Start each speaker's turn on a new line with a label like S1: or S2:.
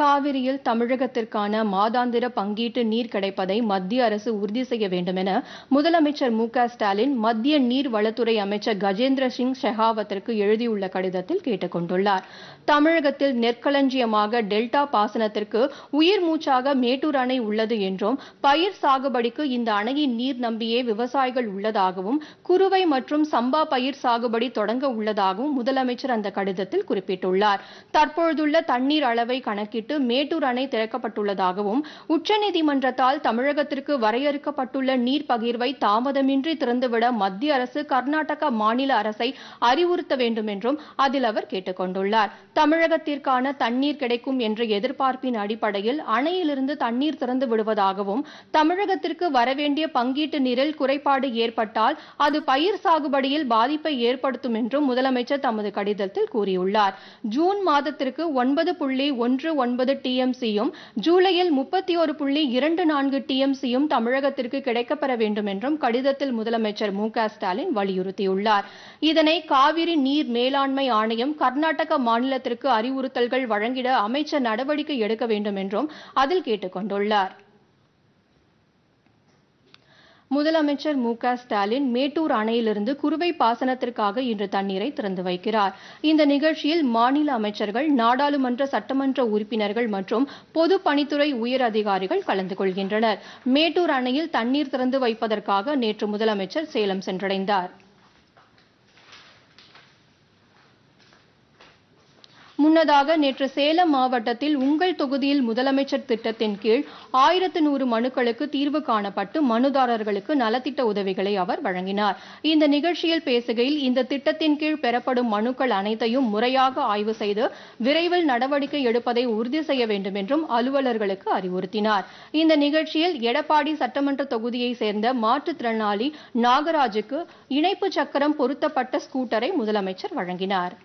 S1: காவிரியில் தமிழகத்திற்கான மாதாந்திர பங்கீட்டு நீர் கிடைப்பதை மத்திய அரசு உறுதி செய்ய வேண்டும் என முதலமைச்சர் மு ஸ்டாலின் மத்திய நீர்வளத்துறை அமைச்சர் கஜேந்திர சிங் ஷெகாவத்திற்கு எழுதியுள்ள கடிதத்தில் கேட்டுக் கொண்டுள்ளார் தமிழகத்தில் நெற்களஞ்சியமாக டெல்டா பாசனத்திற்கு உயிர் மூச்சாக மேட்டூர் அணை உள்ளது என்றும் பயிர் சாகுபடிக்கு இந்த அணையின் நீர் நம்பியே விவசாயிகள் உள்ளதாகவும் குறுவை மற்றும் சம்பா பயிர் சாகுபடி தொடங்க உள்ளதாகவும் முதலமைச்சர் அந்த கடிதத்தில் குறிப்பிட்டுள்ளார் தற்பொழுதுள்ள தண்ணீர் அளவை கணக்கிட்டு முன்னிட்டு மேட்டூர் அணை திறக்கப்பட்டுள்ளதாகவும் உச்சநீதிமன்றத்தால் தமிழகத்திற்கு வரையறுக்கப்பட்டுள்ள நீர் பகிர்வை தாமதமின்றி திறந்துவிட மத்திய அரசு கர்நாடக மாநில அரசை அறிவுறுத்த வேண்டும் என்றும் அதில் அவர் கேட்டுக் கொண்டுள்ளார் தமிழகத்திற்கான தண்ணீர் கிடைக்கும் என்ற எதிர்பார்ப்பின் அடிப்படையில் அணையிலிருந்து தண்ணீர் திறந்து விடுவதாகவும் தமிழகத்திற்கு வரவேண்டிய பங்கீட்டு நீரில் குறைபாடு ஏற்பட்டால் அது பயிர் சாகுபடியில் பாதிப்பை ஏற்படுத்தும் என்றும் முதலமைச்சர் தமது கடிதத்தில் கூறியுள்ளார் ஜூன் மாதத்திற்கு ஒன்பது புள்ளி ஒன்று ஒன்பது ஒன்பது டிஎம்சியும் ஜூலையில் முப்பத்தி ஒரு புள்ளி இரண்டு நான்கு டிஎம்சியும் தமிழகத்திற்கு கிடைக்கப்பெற வேண்டும் என்றும் கடிதத்தில் முதலமைச்சர் மு ஸ்டாலின் வலியுறுத்தியுள்ளார் இதனை காவிரி நீர் மேலாண்மை ஆணையம் கர்நாடக மாநிலத்திற்கு அறிவுறுத்தல்கள் வழங்கிட அமைச்சர் நடவடிக்கை எடுக்க வேண்டும் என்றும் அதில் கேட்டுக் கொண்டுள்ளாா் முதலமைச்சர் மு ஸ்டாலின் மேட்டூர் அணையிலிருந்து குறுவை பாசனத்திற்காக இன்று தண்ணீரை திறந்து வைக்கிறார் இந்த நிகழ்ச்சியில் மாநில அமைச்சர்கள் நாடாளுமன்ற சட்டமன்ற உறுப்பினர்கள் மற்றும் பொதுப்பணித்துறை உயர் அதிகாரிகள் கலந்து கொள்கின்றனர் மேட்டூர் அணையில் தண்ணீர் திறந்து வைப்பதற்காக நேற்று முதலமைச்சர் சேலம் சென்றடைந்தாா் முன்னதாக நேற்று சேலம் மாவட்டத்தில் உங்கள் தொகுதியில் முதலமைச்சர் திட்டத்தின் கீழ் ஆயிரத்து நூறு மனுக்களுக்கு தீர்வு காணப்பட்டு மனுதாரர்களுக்கு நலத்திட்ட உதவிகளை அவர் வழங்கினார் இந்த நிகழ்ச்சியில் பேசுகையில் இந்த திட்டத்தின் கீழ் பெறப்படும் மனுக்கள் அனைத்தையும் முறையாக ஆய்வு செய்து விரைவில் நடவடிக்கை எடுப்பதை உறுதி செய்ய வேண்டும் என்றும் அலுவலர்களுக்கு அறிவுறுத்தினார் இந்த நிகழ்ச்சியில் எடப்பாடி சட்டமன்ற தொகுதியை சேர்ந்த மாற்றுத்திறனாளி நாகராஜுக்கு இணைப்பு சக்கரம் பொருத்தப்பட்ட ஸ்கூட்டரை முதலமைச்சர் வழங்கினார்